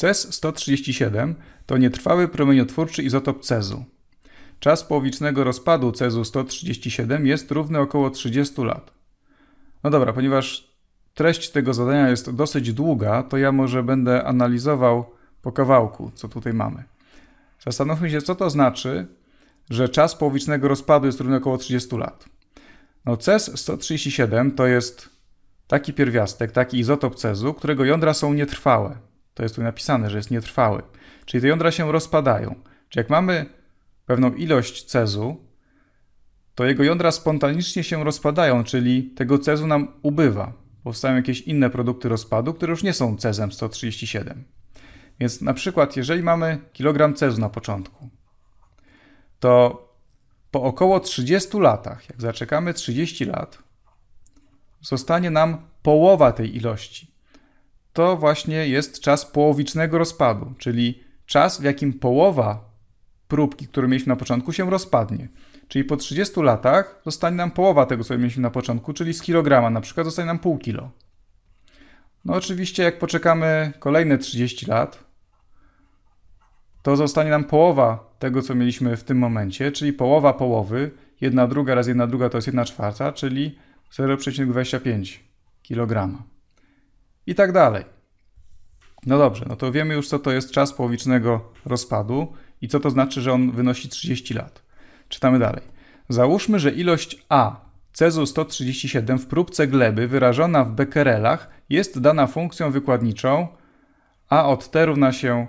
CES-137 to nietrwały promieniotwórczy izotop Cezu. Czas połowicznego rozpadu Cezu-137 jest równy około 30 lat. No dobra, ponieważ treść tego zadania jest dosyć długa, to ja może będę analizował po kawałku, co tutaj mamy. Zastanówmy się, co to znaczy, że czas połowicznego rozpadu jest równy około 30 lat. No CES-137 to jest taki pierwiastek, taki izotop Cezu, którego jądra są nietrwałe to jest tu napisane, że jest nietrwały. Czyli te jądra się rozpadają. Czyli jak mamy pewną ilość cezu, to jego jądra spontanicznie się rozpadają, czyli tego cezu nam ubywa. Powstają jakieś inne produkty rozpadu, które już nie są cezem 137. Więc na przykład, jeżeli mamy kilogram cezu na początku, to po około 30 latach, jak zaczekamy 30 lat, zostanie nam połowa tej ilości to właśnie jest czas połowicznego rozpadu, czyli czas, w jakim połowa próbki, którą mieliśmy na początku, się rozpadnie. Czyli po 30 latach zostanie nam połowa tego, co mieliśmy na początku, czyli z kilograma na przykład zostanie nam pół kilo. No oczywiście jak poczekamy kolejne 30 lat, to zostanie nam połowa tego, co mieliśmy w tym momencie, czyli połowa połowy, jedna druga raz jedna druga to jest jedna czwarta, czyli 0,25 kg i tak dalej. No dobrze, no to wiemy już, co to jest czas połowicznego rozpadu i co to znaczy, że on wynosi 30 lat. Czytamy dalej. Załóżmy, że ilość A Cezu 137 w próbce gleby wyrażona w bekerelach jest dana funkcją wykładniczą A od T równa się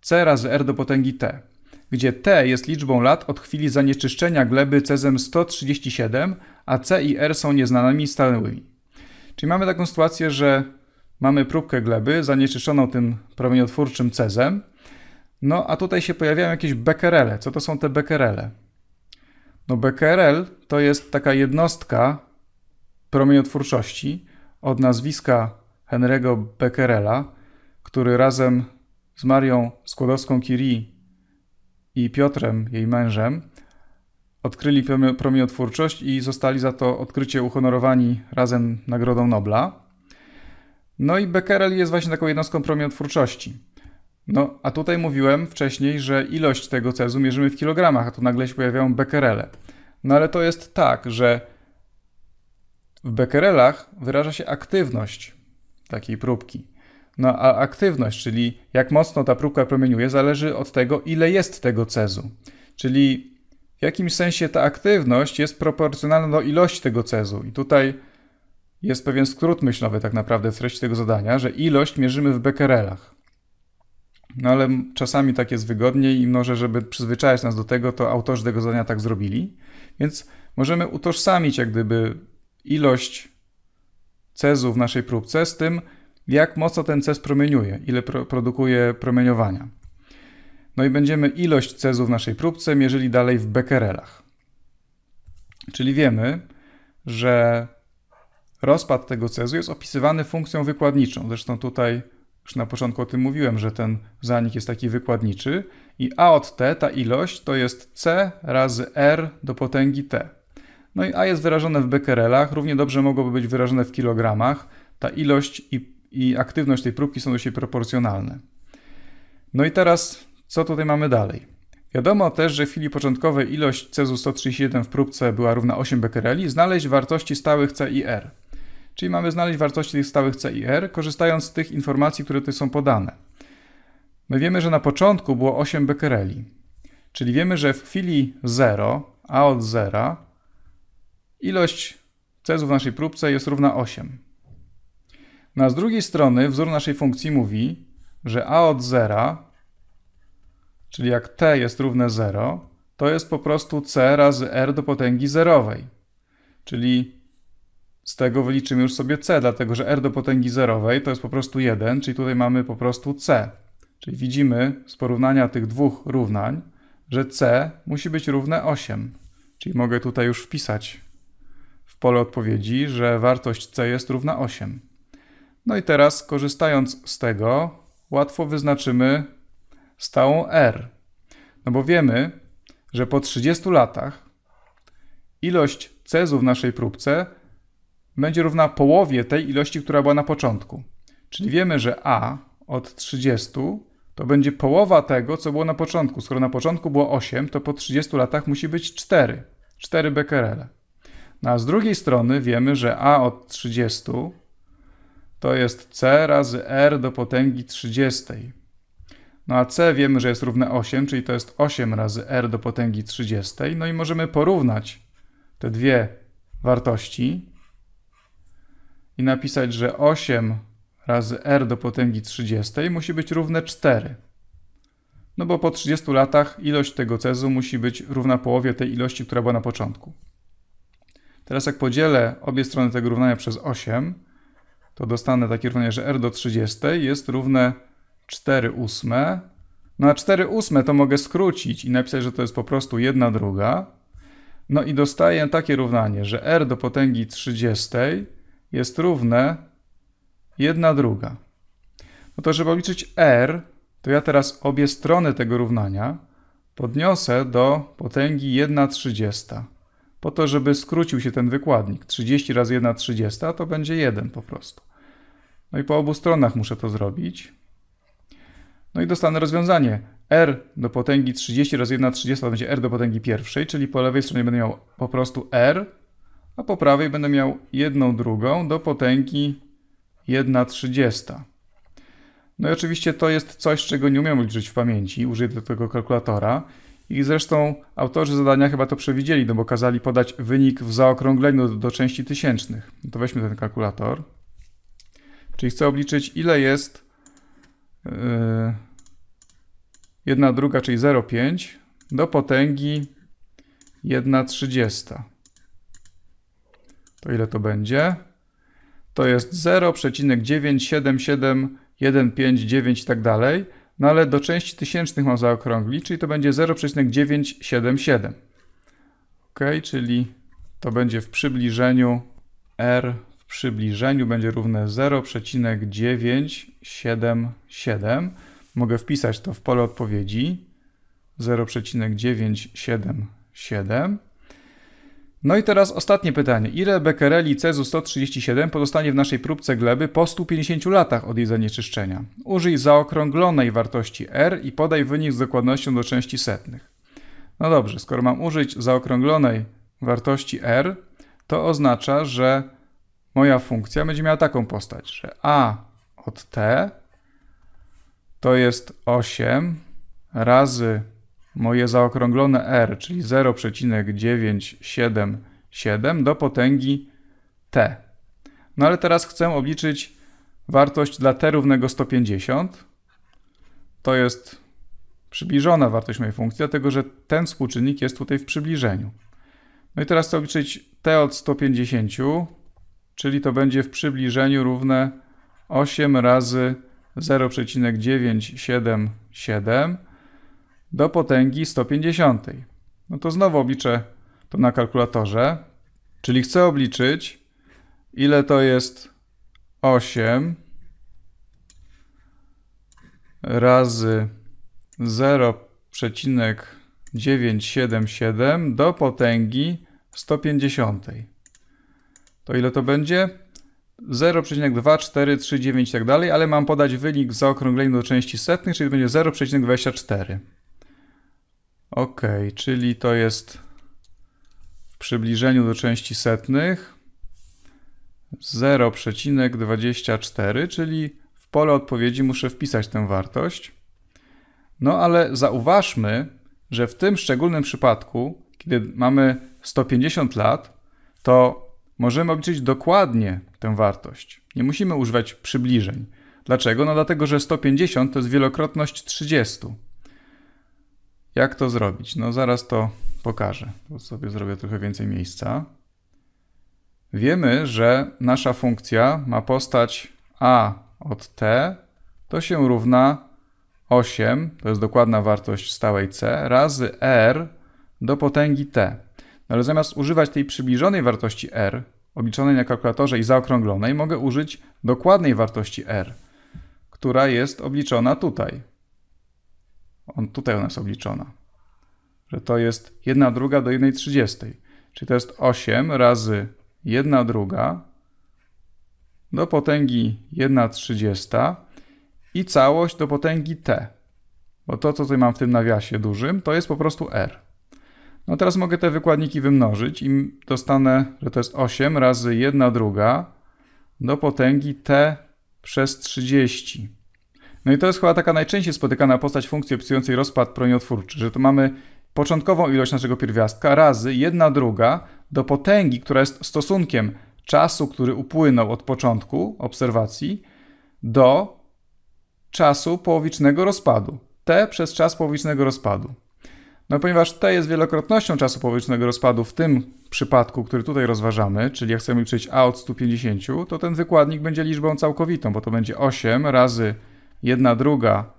C razy R do potęgi T, gdzie T jest liczbą lat od chwili zanieczyszczenia gleby cezem 137, a C i R są nieznanymi stałymi. Czyli mamy taką sytuację, że Mamy próbkę gleby zanieczyszczoną tym promieniotwórczym cezem. No a tutaj się pojawiają jakieś bekerele. Co to są te bekerele? No bekerel to jest taka jednostka promieniotwórczości od nazwiska Henry'ego Becquerela, który razem z Marią Skłodowską-Curie i Piotrem, jej mężem, odkryli promieniotwórczość i zostali za to odkrycie uhonorowani razem Nagrodą Nobla. No i Becquerel jest właśnie taką jednostką promieniotwórczości. No, a tutaj mówiłem wcześniej, że ilość tego cezu mierzymy w kilogramach, a tu nagle się pojawiają becquerele. No ale to jest tak, że w becquerelach wyraża się aktywność takiej próbki. No a aktywność, czyli jak mocno ta próbka promieniuje, zależy od tego, ile jest tego cezu. Czyli w jakimś sensie ta aktywność jest proporcjonalna do ilości tego cezu. I tutaj jest pewien skrót myślowy tak naprawdę w treści tego zadania, że ilość mierzymy w becquerelach. No ale czasami tak jest wygodniej i może, żeby przyzwyczaić nas do tego, to autorzy tego zadania tak zrobili. Więc możemy utożsamić jak gdyby ilość cezu w naszej próbce z tym, jak mocno ten cez promieniuje, ile pro produkuje promieniowania. No i będziemy ilość cezu w naszej próbce mierzyli dalej w becquerelach. Czyli wiemy, że Rozpad tego cezu jest opisywany funkcją wykładniczą. Zresztą tutaj już na początku o tym mówiłem, że ten zanik jest taki wykładniczy i a od t, ta ilość, to jest c razy r do potęgi t. No i a jest wyrażone w becquerelach, równie dobrze mogłoby być wyrażone w kilogramach. Ta ilość i, i aktywność tej próbki są do siebie proporcjonalne. No i teraz, co tutaj mamy dalej? Wiadomo też, że w chwili początkowej ilość Cezu 137 w próbce była równa 8 becquereli. Znaleźć wartości stałych C i R. Czyli mamy znaleźć wartości tych stałych C i R, korzystając z tych informacji, które tutaj są podane. My wiemy, że na początku było 8 becquereli, czyli wiemy, że w chwili 0, a od 0, ilość cezów w naszej próbce jest równa 8. Na no z drugiej strony wzór naszej funkcji mówi, że a od 0, czyli jak t jest równe 0, to jest po prostu c razy r do potęgi zerowej. Czyli z tego wyliczymy już sobie c, dlatego że r do potęgi zerowej to jest po prostu 1, czyli tutaj mamy po prostu c. Czyli widzimy z porównania tych dwóch równań, że c musi być równe 8. Czyli mogę tutaj już wpisać w pole odpowiedzi, że wartość c jest równa 8. No i teraz korzystając z tego łatwo wyznaczymy stałą r. No bo wiemy, że po 30 latach ilość c w naszej próbce będzie równa połowie tej ilości, która była na początku. Czyli wiemy, że a od 30 to będzie połowa tego, co było na początku. Skoro na początku było 8, to po 30 latach musi być 4. 4 becquerele. No a z drugiej strony wiemy, że a od 30 to jest c razy r do potęgi 30. No a c wiemy, że jest równe 8, czyli to jest 8 razy r do potęgi 30. No i możemy porównać te dwie wartości i napisać, że 8 razy r do potęgi 30 musi być równe 4. No bo po 30 latach ilość tego cezu musi być równa połowie tej ilości, która była na początku. Teraz jak podzielę obie strony tego równania przez 8, to dostanę takie równanie, że r do 30 jest równe 4 ósme. No a 4 ósme to mogę skrócić i napisać, że to jest po prostu 1 druga. No i dostaję takie równanie, że r do potęgi 30 jest równe 1 druga. No to żeby obliczyć r, to ja teraz obie strony tego równania podniosę do potęgi 1 trzydziesta, Po to, żeby skrócił się ten wykładnik. 30 razy 1 30 to będzie 1 po prostu. No i po obu stronach muszę to zrobić. No i dostanę rozwiązanie. R do potęgi 30 razy 1 trzydziesta to będzie R do potęgi pierwszej, czyli po lewej stronie będę miał po prostu R a po prawej będę miał 1 drugą do potęgi 1 trzydziesta. No i oczywiście to jest coś, czego nie umiem liczyć w pamięci, użyję do tego kalkulatora. I zresztą autorzy zadania chyba to przewidzieli, no bo kazali podać wynik w zaokrągleniu do, do części tysięcznych. No to weźmy ten kalkulator. Czyli chcę obliczyć, ile jest yy, jedna druga, czyli 0,5 do potęgi 1,30. To ile to będzie? To jest 0,977159 i tak dalej. No ale do części tysięcznych mam zaokrąglić, czyli to będzie 0,977. Ok, czyli to będzie w przybliżeniu R w przybliżeniu będzie równe 0,977. Mogę wpisać to w pole odpowiedzi. 0,977. No i teraz ostatnie pytanie. Ile becquereli cezu-137 pozostanie w naszej próbce gleby po 150 latach od jej zanieczyszczenia? Użyj zaokrąglonej wartości R i podaj wynik z dokładnością do części setnych. No dobrze, skoro mam użyć zaokrąglonej wartości R, to oznacza, że moja funkcja będzie miała taką postać, że A od T to jest 8 razy moje zaokrąglone r, czyli 0,977 do potęgi t. No ale teraz chcę obliczyć wartość dla t równego 150. To jest przybliżona wartość mojej funkcji, dlatego że ten współczynnik jest tutaj w przybliżeniu. No i teraz chcę obliczyć t od 150, czyli to będzie w przybliżeniu równe 8 razy 0,977 do potęgi 150. No to znowu obliczę to na kalkulatorze, czyli chcę obliczyć, ile to jest 8 razy 0,977 do potęgi 150. To ile to będzie? 0,2439 i tak dalej, ale mam podać wynik w zaokrągleniu do części setnych, czyli to będzie 0,24. Ok, czyli to jest w przybliżeniu do części setnych 0,24, czyli w pole odpowiedzi muszę wpisać tę wartość. No ale zauważmy, że w tym szczególnym przypadku, kiedy mamy 150 lat, to możemy obliczyć dokładnie tę wartość. Nie musimy używać przybliżeń. Dlaczego? No dlatego, że 150 to jest wielokrotność 30. Jak to zrobić? No zaraz to pokażę, bo sobie zrobię trochę więcej miejsca. Wiemy, że nasza funkcja ma postać a od t, to się równa 8, to jest dokładna wartość stałej c, razy r do potęgi t. No ale zamiast używać tej przybliżonej wartości r, obliczonej na kalkulatorze i zaokrąglonej, mogę użyć dokładnej wartości r, która jest obliczona tutaj. On, tutaj ona jest obliczona. Że to jest 1 druga do 1 trzydziestej. Czyli to jest 8 razy 1 druga do potęgi 1 trzydziesta i całość do potęgi t. Bo to, co tutaj mam w tym nawiasie dużym, to jest po prostu r. No teraz mogę te wykładniki wymnożyć i dostanę, że to jest 8 razy 1 druga do potęgi t przez 30. No i to jest chyba taka najczęściej spotykana postać funkcji opisującej rozpad promieniotwórczy, że tu mamy początkową ilość naszego pierwiastka razy jedna druga do potęgi, która jest stosunkiem czasu, który upłynął od początku obserwacji do czasu połowicznego rozpadu. T przez czas połowicznego rozpadu. No ponieważ T jest wielokrotnością czasu połowicznego rozpadu w tym przypadku, który tutaj rozważamy, czyli jak chcemy liczyć A od 150, to ten wykładnik będzie liczbą całkowitą, bo to będzie 8 razy jedna druga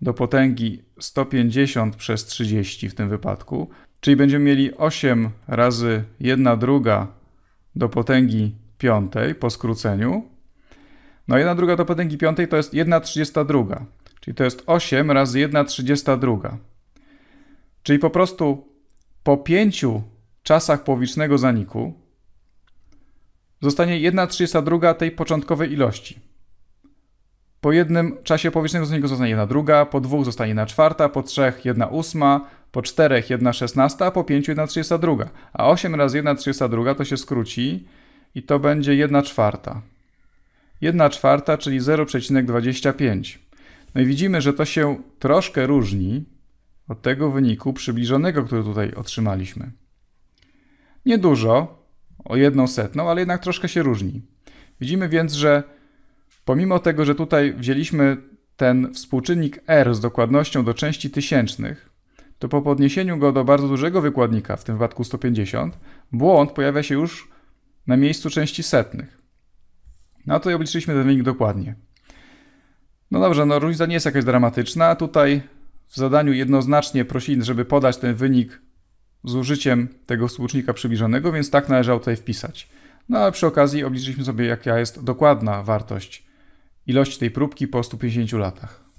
do potęgi 150 przez 30 w tym wypadku, czyli będziemy mieli 8 razy 1 druga do potęgi 5 po skróceniu. No 1 druga do potęgi 5 to jest 1 32, czyli to jest 8 razy 1 32. Czyli po prostu po 5 czasach połowicznego zaniku zostanie 1 32 tej początkowej ilości. Po jednym czasie powietrznego z niego zostanie jedna druga, po dwóch zostanie jedna czwarta, po trzech jedna ósma, po czterech jedna szesnasta, a po pięciu jedna trzydziesta druga. A osiem razy jedna trzydziesta druga to się skróci i to będzie jedna czwarta. Jedna czwarta, czyli 0,25. No i widzimy, że to się troszkę różni od tego wyniku przybliżonego, który tutaj otrzymaliśmy. Niedużo, o jedną setną, ale jednak troszkę się różni. Widzimy więc, że Pomimo tego, że tutaj wzięliśmy ten współczynnik R z dokładnością do części tysięcznych, to po podniesieniu go do bardzo dużego wykładnika, w tym wypadku 150, błąd pojawia się już na miejscu części setnych. No to i obliczyliśmy ten wynik dokładnie. No dobrze, no różnica nie jest jakaś dramatyczna. Tutaj w zadaniu jednoznacznie prosili, żeby podać ten wynik z użyciem tego współczynnika przybliżonego, więc tak należało tutaj wpisać. No ale przy okazji obliczyliśmy sobie, jaka jest dokładna wartość ilość tej próbki po 150 latach.